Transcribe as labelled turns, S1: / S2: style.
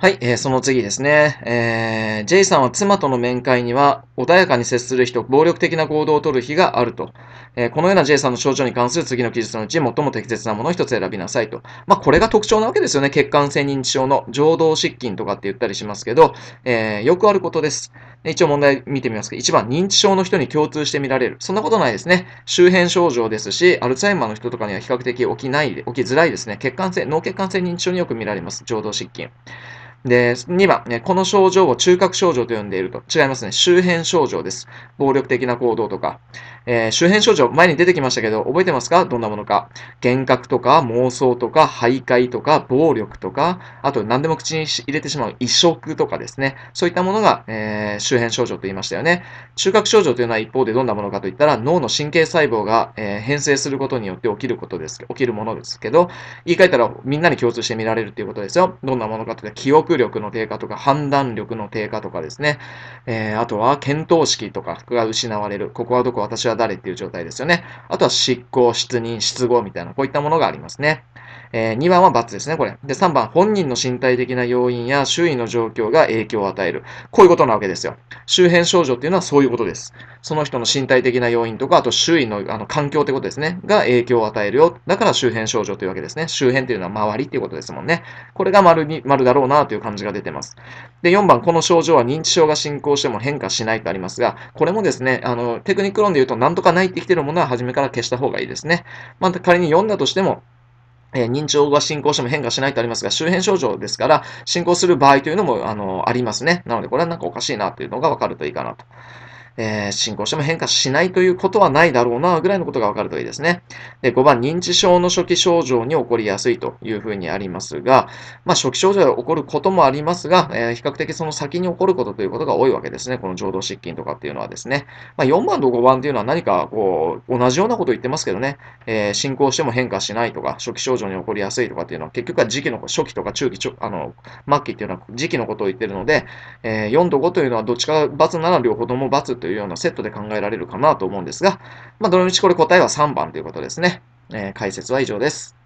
S1: はい、えー、その次ですね。えー、J さんは妻との面会には、穏やかに接する人、暴力的な行動をとる日があると。えー、このような J さんの症状に関する次の記述のうち、最も適切なものを一つ選びなさいと。まあ、これが特徴なわけですよね。血管性認知症の情動失禁とかって言ったりしますけど、えー、よくあることです。一応問題見てみますけど、1番、認知症の人に共通して見られる。そんなことないですね。周辺症状ですし、アルツハイマーの人とかには比較的起きない、起きづらいですね。血管性、脳血管性認知症によく見られます。情動失禁。で、2番、ね、この症状を中核症状と呼んでいると。違いますね。周辺症状です。暴力的な行動とか。えー、周辺症状、前に出てきましたけど、覚えてますかどんなものか。幻覚とか、妄想とか、徘徊とか、暴力とか、あと何でも口に入れてしまう移植とかですね。そういったものが、えー、周辺症状と言いましたよね。中核症状というのは一方でどんなものかといったら、脳の神経細胞が、えー、変性することによって起きることです。起きるものですけど、言い換えたらみんなに共通して見られるということですよ。どんなものかというと、記憶力の低下とか判断力の低下とかですね、えー、あとは見当識とかが失われる。ここはどこ、私は誰っていう状態ですよね。あとは執行、失認、失語みたいな、こういったものがありますね。えー、2番は×ですね、これ。で、3番、本人の身体的な要因や周囲の状況が影響を与える。こういうことなわけですよ。周辺症状っていうのはそういうことです。その人の身体的な要因とか、あと周囲のあの環境ってことですね、が影響を与えるよ。だから周辺症状というわけですね。周辺っていうのは周りっていうことですもんね。これが丸に丸だろうなという感じが出てます。で、4番、この症状は認知症が進行しても変化しないとありますが、これもですね、あの、テクニック論で言うと、なんとかないってきてるものは初めから消した方がいいですね。また仮に4だとしても、え認知症が進行しても変化しないとありますが、周辺症状ですから、進行する場合というのもあのありますね。なので、これはなんかおかしいなというのがわかるといいかなと。えー、進行しても変化しないということはないだろうな、ぐらいのことがわかるといいですね。で、5番、認知症の初期症状に起こりやすいというふうにありますが、まあ、初期症状が起こることもありますが、えー、比較的その先に起こることということが多いわけですね。この情動失禁とかっていうのはですね。まあ、4番と5番っていうのは何かこう、同じようなことを言ってますけどね、えー、進行しても変化しないとか、初期症状に起こりやすいとかっていうのは、結局は時期の初期とか中期、あの、末期っていうのは時期のことを言ってるので、えー、4と5というのはどっちか×なら両方とも×というというようなセットで考えられるかなと思うんですが、まあ、どのみちこれ答えは3番ということですね。えー、解説は以上です。